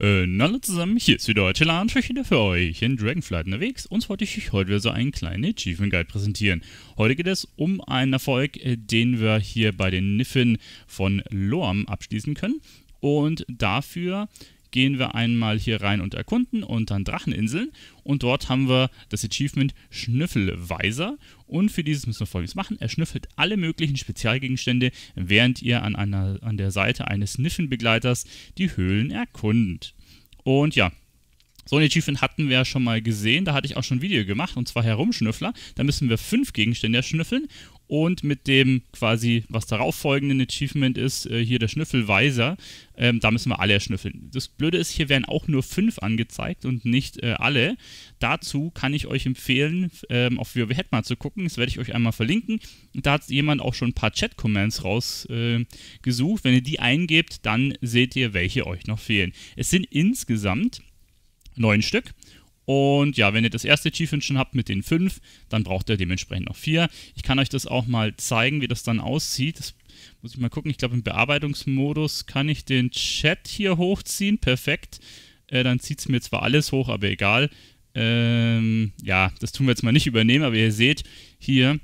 Äh, hallo zusammen, hier ist wieder euer und ich wieder für euch in Dragonflight unterwegs. Und wollte ich euch heute wieder so einen kleinen Achievement Guide präsentieren. Heute geht es um einen Erfolg, äh, den wir hier bei den Niffen von Loam abschließen können. Und dafür gehen wir einmal hier rein und erkunden und dann Dracheninseln. Und dort haben wir das Achievement Schnüffelweiser. Und für dieses müssen wir folgendes machen. Er schnüffelt alle möglichen Spezialgegenstände, während ihr an, einer, an der Seite eines Niffenbegleiters die Höhlen erkundet. Und ja, so ein Achievement hatten wir ja schon mal gesehen, da hatte ich auch schon ein Video gemacht, und zwar Herumschnüffler. Da müssen wir fünf Gegenstände erschnüffeln. und mit dem quasi, was darauf folgenden Achievement ist, äh, hier der Schnüffelweiser, ähm, da müssen wir alle erschnüffeln. Das Blöde ist, hier werden auch nur fünf angezeigt und nicht äh, alle. Dazu kann ich euch empfehlen, ähm, auf WoW Hetma zu gucken, das werde ich euch einmal verlinken. Da hat jemand auch schon ein paar Chat-Commands rausgesucht. Äh, Wenn ihr die eingebt, dann seht ihr, welche euch noch fehlen. Es sind insgesamt neun Stück. Und ja, wenn ihr das erste Achievement schon habt mit den fünf, dann braucht ihr dementsprechend noch vier. Ich kann euch das auch mal zeigen, wie das dann aussieht. Das muss ich mal gucken. Ich glaube, im Bearbeitungsmodus kann ich den Chat hier hochziehen. Perfekt. Äh, dann zieht es mir zwar alles hoch, aber egal. Ähm, ja, das tun wir jetzt mal nicht übernehmen, aber ihr seht hier,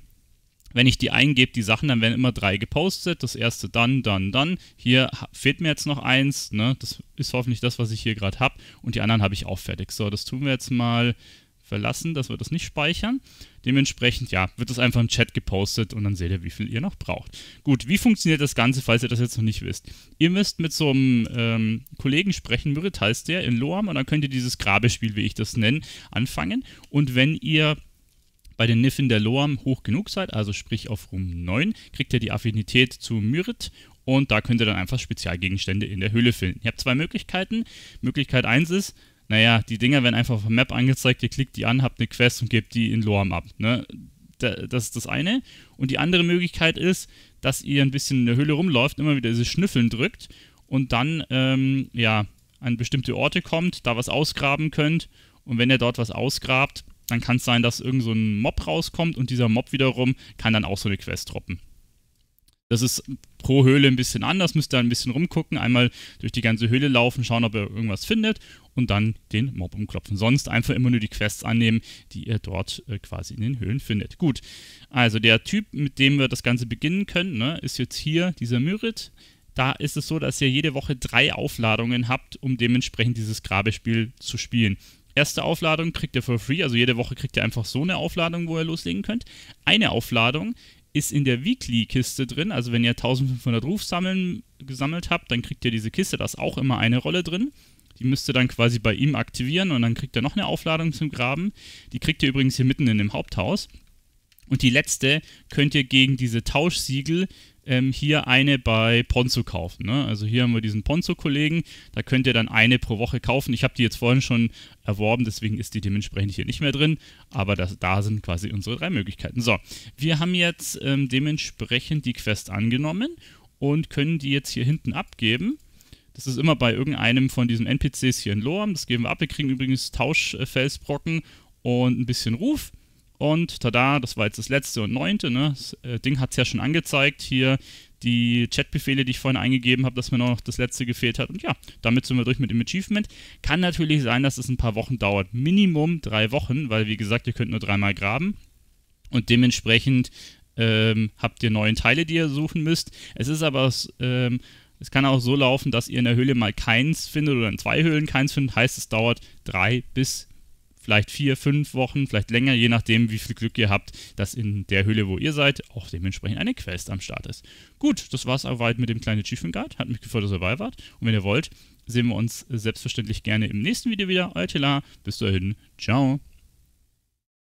wenn ich die eingebe, die Sachen, dann werden immer drei gepostet. Das erste dann, dann, dann. Hier fehlt mir jetzt noch eins. Ne? Das ist hoffentlich das, was ich hier gerade habe. Und die anderen habe ich auch fertig. So, das tun wir jetzt mal verlassen, dass wir das nicht speichern. Dementsprechend, ja, wird das einfach im Chat gepostet und dann seht ihr, wie viel ihr noch braucht. Gut, wie funktioniert das Ganze, falls ihr das jetzt noch nicht wisst? Ihr müsst mit so einem ähm, Kollegen sprechen, Mürit heißt der, in Loam, und dann könnt ihr dieses Grabespiel, wie ich das nenne, anfangen. Und wenn ihr bei den Niffen der Loam hoch genug seid, also sprich auf Ruhm 9, kriegt ihr die Affinität zu Myrit und da könnt ihr dann einfach Spezialgegenstände in der Höhle finden. Ihr habt zwei Möglichkeiten. Möglichkeit 1 ist, naja, die Dinger werden einfach auf der Map angezeigt, ihr klickt die an, habt eine Quest und gebt die in Loam ab. Ne? Das ist das eine. Und die andere Möglichkeit ist, dass ihr ein bisschen in der Höhle rumläuft, immer wieder dieses Schnüffeln drückt und dann ähm, ja, an bestimmte Orte kommt, da was ausgraben könnt. Und wenn ihr dort was ausgrabt, dann kann es sein, dass irgend so ein Mob rauskommt und dieser Mob wiederum kann dann auch so eine Quest droppen. Das ist pro Höhle ein bisschen anders, müsst ihr ein bisschen rumgucken, einmal durch die ganze Höhle laufen, schauen, ob ihr irgendwas findet und dann den Mob umklopfen. Sonst einfach immer nur die Quests annehmen, die ihr dort äh, quasi in den Höhlen findet. Gut, also der Typ, mit dem wir das Ganze beginnen können, ne, ist jetzt hier dieser Myrit. Da ist es so, dass ihr jede Woche drei Aufladungen habt, um dementsprechend dieses Grabespiel zu spielen. Erste Aufladung kriegt ihr for free, also jede Woche kriegt ihr einfach so eine Aufladung, wo ihr loslegen könnt. Eine Aufladung ist in der Weekly-Kiste drin, also wenn ihr 1500 Ruf sammeln, gesammelt habt, dann kriegt ihr diese Kiste, da ist auch immer eine Rolle drin. Die müsst ihr dann quasi bei ihm aktivieren und dann kriegt ihr noch eine Aufladung zum Graben. Die kriegt ihr übrigens hier mitten in dem Haupthaus. Und die letzte könnt ihr gegen diese Tauschsiegel ähm, hier eine bei Ponzo kaufen. Ne? Also hier haben wir diesen Ponzo-Kollegen, da könnt ihr dann eine pro Woche kaufen. Ich habe die jetzt vorhin schon erworben, deswegen ist die dementsprechend hier nicht mehr drin, aber das, da sind quasi unsere drei Möglichkeiten. So, wir haben jetzt ähm, dementsprechend die Quest angenommen und können die jetzt hier hinten abgeben. Das ist immer bei irgendeinem von diesen NPCs hier in Loam. Das geben wir ab. Wir kriegen übrigens Tauschfelsbrocken und ein bisschen Ruf. Und tada, das war jetzt das letzte und neunte. Ne? Das äh, Ding hat es ja schon angezeigt. Hier die Chatbefehle, die ich vorhin eingegeben habe, dass mir noch das letzte gefehlt hat. Und ja, damit sind wir durch mit dem Achievement. Kann natürlich sein, dass es ein paar Wochen dauert. Minimum drei Wochen, weil wie gesagt, ihr könnt nur dreimal graben. Und dementsprechend ähm, habt ihr neue Teile, die ihr suchen müsst. Es ist aber, ähm, es kann auch so laufen, dass ihr in der Höhle mal keins findet oder in zwei Höhlen keins findet. Heißt, es dauert drei bis vielleicht vier, fünf Wochen, vielleicht länger, je nachdem, wie viel Glück ihr habt, dass in der Höhle, wo ihr seid, auch dementsprechend eine Quest am Start ist. Gut, das war's weit mit dem kleinen Achievement Guide. Hat mich gefreut, dass ihr dabei wart. Und wenn ihr wollt, sehen wir uns selbstverständlich gerne im nächsten Video wieder. Euer Tela, bis dahin, ciao.